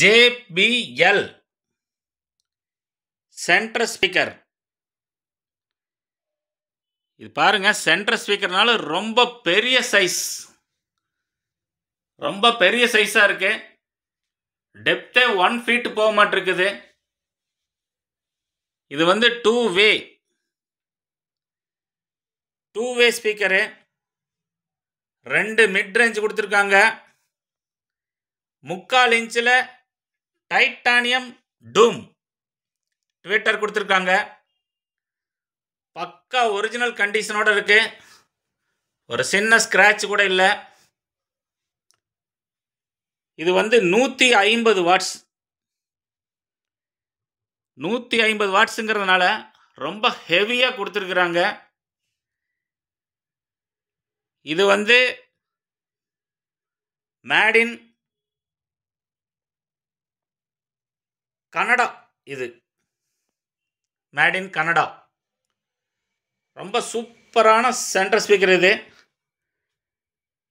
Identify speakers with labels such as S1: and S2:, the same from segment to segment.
S1: JBL central speaker இது பாருங்க central ஸ்பீக்கர்னால ரொம்ப பெரிய சைஸ் ரொம்ப பெரிய சைஸாக இருக்கு டெப்தே ஒன் ஃபீட் போக மாட்டிருக்குது இது வந்து two way two way speaker ரெண்டு மிட் ரேஞ்ச் கொடுத்துருக்காங்க முக்கால் இன்ச்சில் டைட்டானியம் டூம் ட்விட்டர் கொடுத்துருக்காங்க பக்கா ஒரிஜினல் கண்டிஷனோடு இருக்குது ஒரு சின்ன ஸ்க்ராட்ச் கூட இல்லை இது வந்து நூற்றி ஐம்பது வாட்ஸ் நூற்றி ஐம்பது வாட்ஸுங்கிறதுனால ரொம்ப ஹெவியாக கொடுத்துருக்குறாங்க இது வந்து மேடின் கனடா இது மேட் இன் கனடா ரொம்ப சூப்பரான சென்டர் ஸ்பீக்கர் இது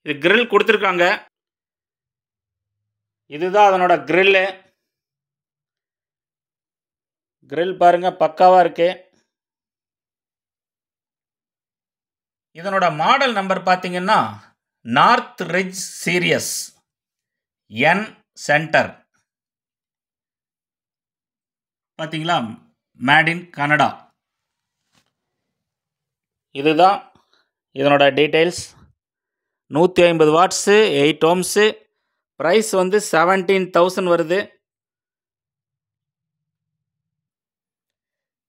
S1: இது கிரில் கொடுத்துருக்காங்க இதுதான் அதனோட கிரில்லு கிரில் பாருங்கள் பக்காவாக இருக்குது இதனோட மாடல் நம்பர் பார்த்தீங்கன்னா நார்த் ரிஜ் சீரியஸ் என் சென்டர் பார்த்தீங்களா மேடின் கனடா இதுதான் இதனோட டீட்டெயில்ஸ் நூற்றி ஐம்பது வாட்ஸு எயிட் ஓம்ஸு ப்ரைஸ் வந்து செவன்டீன் தௌசண்ட் வருது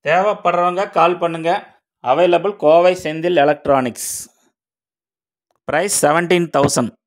S1: தேவைப்படுறவங்க கால் பண்ணுங்கள் available Kovai Senthil electronics price seventeen thousand